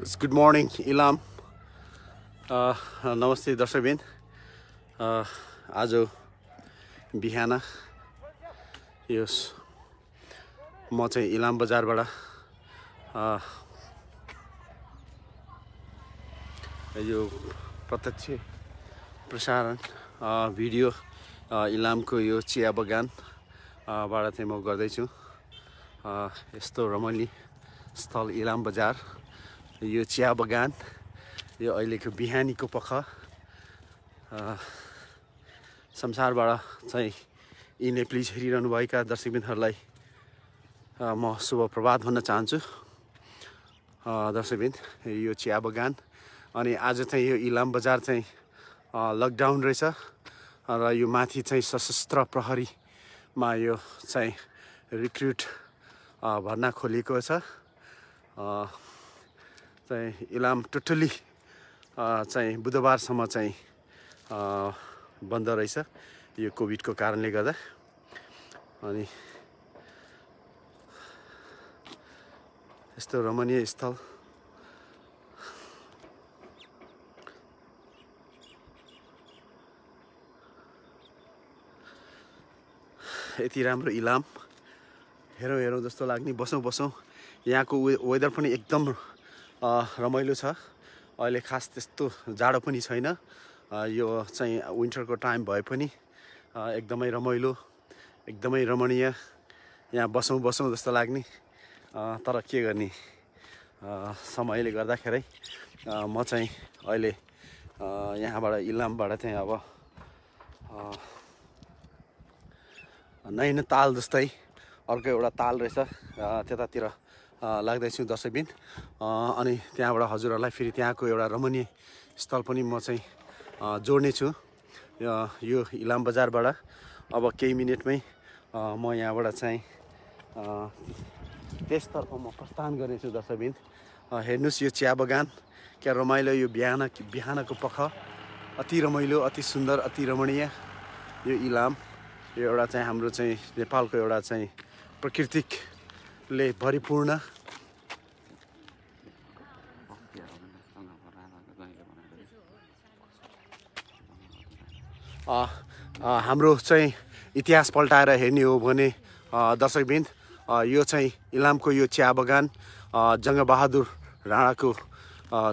good morning Ilam नमस्ते दर्शकबिन आज बिहान यो म चाहिँ इलाम बजारबाट uh, यो प्रत्यक्ष प्रसारण uh, भिडियो uh, इलामको यो चिया बगानबाट चाहिँ म गर्दैछु यस्तो रमणीय स्थल इलाम बजार यो चिया बगान यो अहिलेको बिहानीको पख संसारबाट चाहिँ यिनै प्लिज हेरिरहनुभएका दर्शकबिनहरूलाई म शुभ प्रभात भन्न चाहन्छु दर्शकबिन यो चिया बगान अनि आज चाहिँ यो इलाम बजार चाहिँ लकडाउन रहेछ र यो माथि चाहिँ सशस्त्र प्रहरीमा यो चाहिँ रिक्रुट भर्ना खोलिएको छ चाहिँ इलाम टोटल्ली चाहिँ बुधबारसम्म चाहिँ बन्द रहेछ यो कोभिडको कारणले गर्दा अनि यस्तो रमणीय स्थल यति राम्रो इलाम हेरौँ हेरौँ जस्तो लाग्ने बसौँ बसौँ यहाँको वे वेदर पनि एकदम रमाइलो छ अहिले खास त्यस्तो जाडो पनि छैन यो चाहिँ विन्टरको टाइम भए पनि एकदमै रमाइलो एकदमै रमणीय यहाँ बसौँ बसौँ जस्तो लाग्ने तर के गर्ने समयले गर्दाखेरि म चाहिँ अहिले यहाँबाट इलामबाट चाहिँ अब नैन ताल जस्तै अर्को एउटा ताल रहेछ त्यतातिर लाग्दैछु दसैँबिन अनि त्यहाँबाट हजुरहरूलाई फेरि त्यहाँको एउटा रमणीय स्थल पनि म चाहिँ जोड्ने छु यो इलाम बजारबाट अब केही मिनटमै म यहाँबाट चाहिँ त्यसतर्फ म प्रस्थान गर्नेछु दसैँबिन हेर्नुहोस् यो चिया बगान क्या रमाइलो यो बिहान बिहानको पख अति रमाइलो अति सुन्दर अति रमणीय यो इलाम यो एउटा चाहिँ हाम्रो चाहिँ नेपालको एउटा चाहिँ प्राकृतिक ले भरिपूर्ण हाम्रो चाहिँ इतिहास पल्टाएर हेर्ने हो भने दर्शकबिन्द यो चाहिँ इलामको यो चिया बगान जङ्गबहादुर राणाको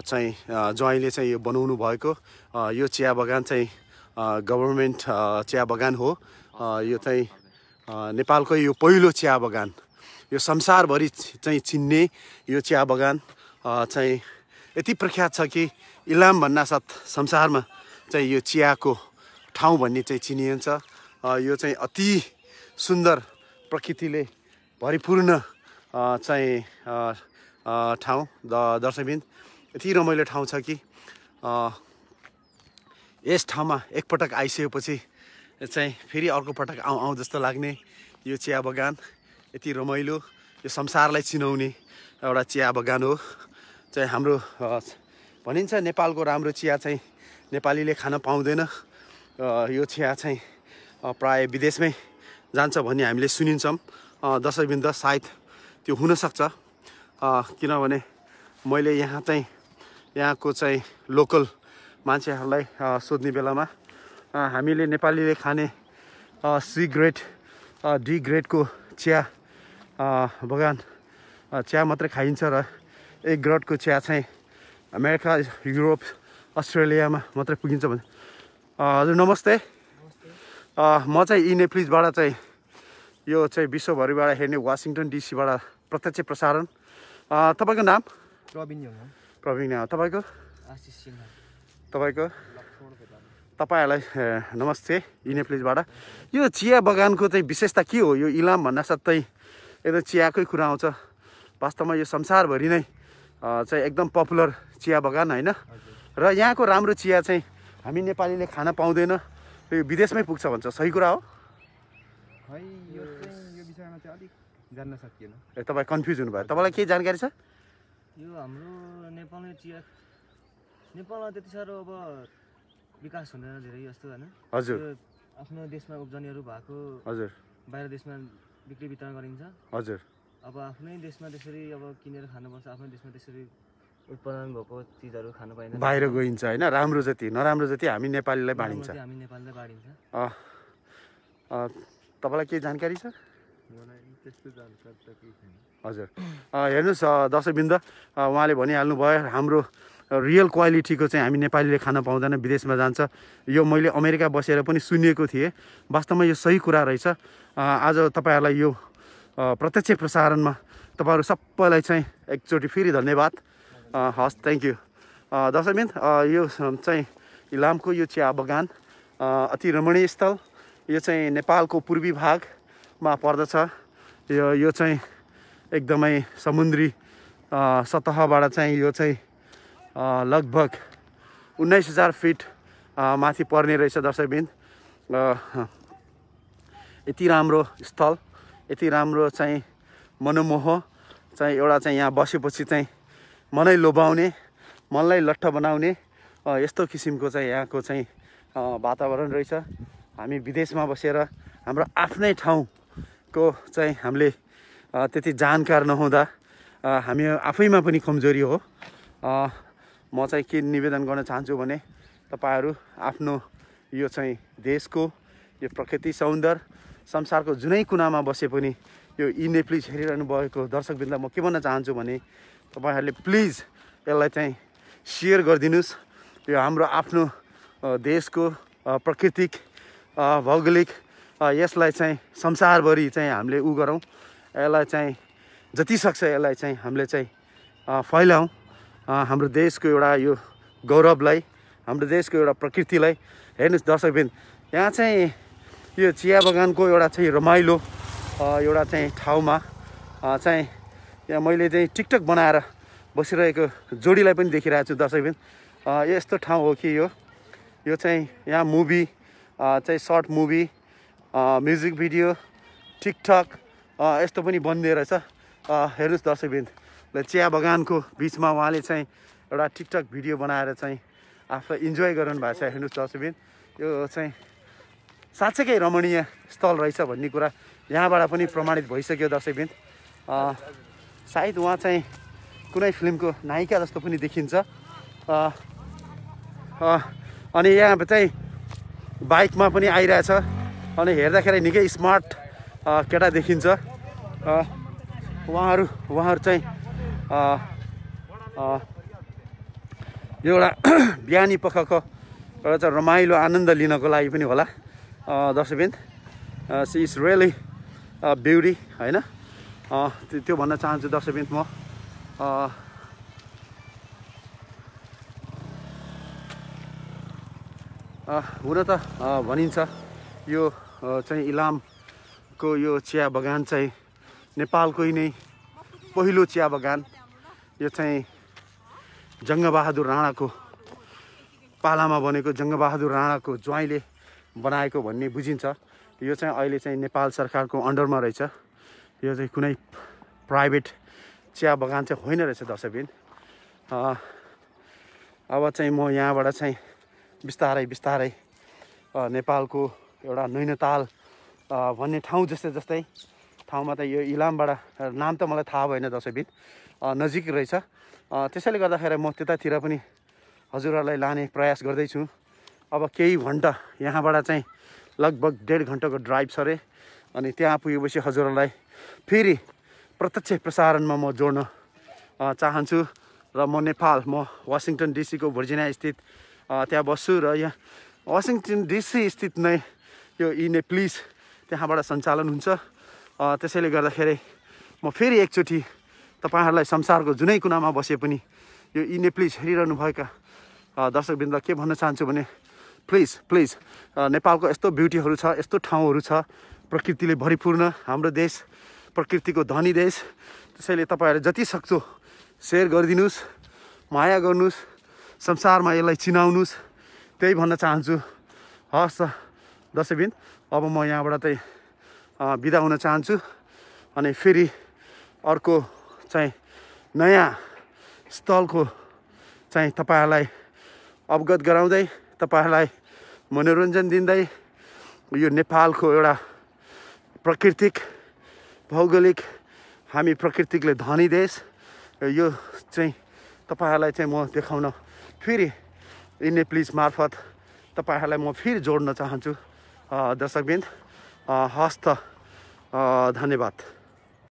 चाहिँ ज्वाइँले चाहिँ यो बनाउनु भएको यो चिया बगान चाहिँ गभर्मेन्ट चिया बगान हो यो चाहिँ नेपालकै यो पहिलो चिया बगान यो संसारभरि चाहिँ चिन्ने यो चिया बगान चाहिँ यति प्रख्यात छ कि इलाम भन्नासाथ संसारमा चाहिँ यो चियाको ठाउँ भन्ने चाहिँ चिनिन्छ यो चाहिँ अति सुन्दर प्रकृतिले भरिपूर्ण चाहिँ ठाउँ द दर्शनबिन यति रमाइलो ठाउँ छ कि यस ठाउँमा एकपटक आइसकेपछि चाहिँ फेरि अर्को पटक आउँ आउँ जस्तो लाग्ने यो चिया बगान यति रमाइलो यो संसारलाई चिनाउने एउटा चिया बगान हो चाहिँ हाम्रो भनिन्छ नेपालको राम्रो चिया चाहिँ नेपालीले खान पाउँदैन यो चिया चाहिँ प्राय विदेशमै जान्छ भन्ने हामीले सुनिन्छौँ दसैँबिन्द सायद त्यो हुनसक्छ किनभने मैले यहाँ चाहिँ यहाँको चाहिँ लोकल मान्छेहरूलाई सोध्ने बेलामा हामीले नेपालीले खाने सी ग्रेड डी ग्रेडको चिया बगान चिया मात्रै खाइन्छ र एक ग्रडको चिया चाहिँ अमेरिका युरोप अस्ट्रेलियामा मात्रै पुगिन्छ भने हजुर नमस्ते म चाहिँ इ नेप्लिजबाट चाहिँ यो चाहिँ विश्वभरिबाट हेर्ने वासिङटन डिसीबाट प्रत्यक्ष प्रसारण तपाईँको नाम प्रवीण प्रवीण तपाईँको तपाईँको तपाईँहरूलाई नमस्ते इनेप्लिजबाट यो चिया बगानको चाहिँ विशेषता के हो यो इलाम भन्दा साथै एकदम चियाकै कुरा आउँछ वास्तवमा यो संसारभरि नै चाहिँ एकदम पपुलर चिया बगान होइन र यहाँको राम्रो चिया चाहिँ हामी नेपालीले खान पाउँदैन यो विदेशमै पुग्छ भन्छ सही कुरा हो जान्न सकिएन ए तपाईँ कन्फ्युज हुनुभयो तपाईँलाई केही जानकारी छ यो हाम्रो नेपालमै चिया नेपालमा त्यति साह्रो अब विकास हुँदैन धेरै जस्तो होइन हजुर आफ्नो देशमा उब्जनीहरू भएको हजुर बाहिर देशमा बिक्री वितरण गरिन्छ हजुर अब आफ्नै देशमा त्यसरी अब किनेर खानुपर्छ आफ्नै देशमा त्यसरी उत्पादन भएको चिजहरू खानु पाइन्छ बाहिर गइन्छ होइन राम्रो जति नराम्रो जति हामी नेपालीलाई बाँडिन्छ हामी नेपालीलाई बाँडिन्छ तपाईँलाई केही जानकारी छ हजुर हेर्नुहोस् दशबिन्द उहाँले भनिहाल्नु भयो हाम्रो रियल क्वालिटीको चाहिँ हामी नेपालीले खान पाउँदैन विदेशमा जान्छ यो मैले अमेरिका बसेर पनि सुनेको थिएँ वास्तवमा यो सही कुरा रहेछ आज तपाईँहरूलाई यो प्रत्यक्ष प्रसारणमा तपाईँहरू सबैलाई चाहिँ एकचोटि फेरि धन्यवाद हस् थ्याङ्क यू दशमिन यो चाहिँ इलामको यो चिया बगान अति रमणीय स्थल यो चाहिँ नेपालको पूर्वी भागमा पर्दछ यो यो चाहिँ एकदमै समुद्री सतहबाट चाहिँ यो चाहिँ लगभग उन्नाइस हजार फिट माथि पर्ने रहेछ दर्शकबिन्द यति राम्रो स्थल यति राम्रो चाहिँ मनमोह चाहिँ एउटा चाहिँ यहाँ बसेपछि चाहिँ मनै लोभाउने मनलाई लट्ठ बनाउने यस्तो किसिमको चाहिँ यहाँको चाहिँ वातावरण रहेछ हामी विदेशमा बसेर हाम्रो आफ्नै ठाउँको चाहिँ हामीले त्यति जानकार नहुँदा हामी आफैमा पनि कमजोरी हो म चाहिँ के निवेदन गर्न चाहन्छु भने तपाईँहरू आफ्नो यो चाहिँ देशको यो प्रकृति सौन्दर्य संसारको जुनै कुनामा बसे पनि यो नेप्लिज हेरिरहनु भएको दर्शकबिन्दलाई म के भन्न चाहन्छु भने तपाईँहरूले प्लिज यसलाई चाहिँ सेयर गरिदिनुहोस् यो हाम्रो आफ्नो देशको प्राकृतिक भौगोलिक यसलाई चाहिँ संसारभरि चाहिँ हामीले उ गरौँ यसलाई चाहिँ जति सक्छ यसलाई चाहिँ हामीले चाहिँ फैलाउँ हाम्रो देशको एउटा यो गौरवलाई हाम्रो देशको एउटा प्रकृतिलाई हेर्नुहोस् दर्शकबिन यहाँ चाहिँ यो चिया बगानको एउटा चाहिँ रमाइलो एउटा चाहिँ ठाउँमा चाहिँ यहाँ मैले चाहिँ टिकटक बनाएर बसिरहेको जोडीलाई पनि देखिरहेको छु दर्शकबिन यस्तो ठाउँ हो कि यो यो चाहिँ यहाँ मुभी चाहिँ short movie music video TikTok यस्तो पनि बनिदिए रहेछ हेर्नुहोस् दर्शकबिन चिया बगानको बिचमा उहाँले चाहिँ एउटा टिकटक भिडियो बनाएर चाहिँ आफूलाई इन्जोय गराउनु भएको छ हेर्नुहोस् दर्शबिन यो चाहिँ साँच्चैकै रमणीय स्थल रहेछ भन्ने कुरा यहाँबाट पनि प्रमाणित भइसक्यो दर्शकबिन सायद उहाँ चाहिँ कुनै फिल्मको नायिका जस्तो पनि देखिन्छ अनि यहाँ चाहिँ बाइकमा पनि आइरहेछ अनि हेर्दाखेरि निकै स्मार्ट केटा देखिन्छ उहाँहरू उहाँहरू चाहिँ यो एउटा बिहानी पखको एउटा चाहिँ रमाइलो आनन्द लिनको लागि पनि होला दर्शकबिन सी इज रियली ब्युटी होइन त्यो भन्न चाहन्छु दर्शकबिन म हुन त भनिन्छ यो चाहिँ इलामको यो चिया बगान चाहिँ नेपालकै नै पहिलो चिया बगान यो चाहिँ जङ्गबहादुर राणाको पालामा बनेको जङ्गबहादुर राणाको ज्वाइँले बनाएको भन्ने बुझिन्छ यो चाहिँ अहिले चाहिँ नेपाल सरकारको अन्डरमा रहेछ यो चाहिँ कुनै प्राइभेट चिया बगान चाहिँ होइन रहेछ दर्शकबिन अब चाहिँ म यहाँबाट चाहिँ बिस्तारै बिस्तारै नेपालको एउटा नैनताल भन्ने ठाउँ जस्तै जस्तै ठाउँमा त यो इलामबाट नाम त मलाई थाहा भएन दसैँबिन नजिक रहेछ त्यसैले गर्दाखेरि म त्यतातिर पनि हजुरहरूलाई लाने प्रयास गर्दैछु अब केही घन्टा यहाँबाट चाहिँ लगभग डेढ घन्टाको ड्राइभ छ अरे अनि त्यहाँ पुगेपछि हजुरहरूलाई फेरि प्रत्यक्ष प्रसारणमा म जोड्न चाहन्छु र म नेपाल म वासिङटन डिसीको भर्जिनिया स्थित त्यहाँ बस्छु र यहाँ वासिङटन डिसी स्थित नै यो इने प्लिज त्यहाँबाट सञ्चालन हुन्छ त्यसैले गर्दाखेरि म फेरि एकचोटि तपाईँहरूलाई संसारको जुनै कुनामा बसे पनि यो नेप्लिज हेरिरहनुभएका दर्शकवृन्द के भन्न चाहन्छु भने प्लिज प्लिज नेपालको यस्तो ब्युटीहरू छ यस्तो ठाउँहरू छ प्रकृतिले भरिपूर्ण हाम्रो देश प्रकृतिको धनी देश त्यसैले तपाईँहरूले जति सक्छु सेयर गरिदिनुहोस् माया गर्नुहोस् संसारमा यसलाई चिनाउनुहोस् त्यही भन्न चाहन्छु हस् दसैँबिन अब म यहाँबाट चाहिँ बिदा हुन चाहन्छु अनि फेरि अर्को चाहिँ नयाँ स्थलको चाहिँ तपाईँहरूलाई अवगत गराउँदै तपाईँहरूलाई मनोरञ्जन दिँदै यो नेपालको एउटा प्राकृतिक भौगोलिक हामी प्रकृतिकले धनी देश यो चाहिँ तपाईँहरूलाई चाहिँ म देखाउन फेरि इन्ने प्लिज मार्फत तपाईँहरूलाई म फेरि जोड्न चाहन्छु दर्शकबिन्द हस्त धन्यवाद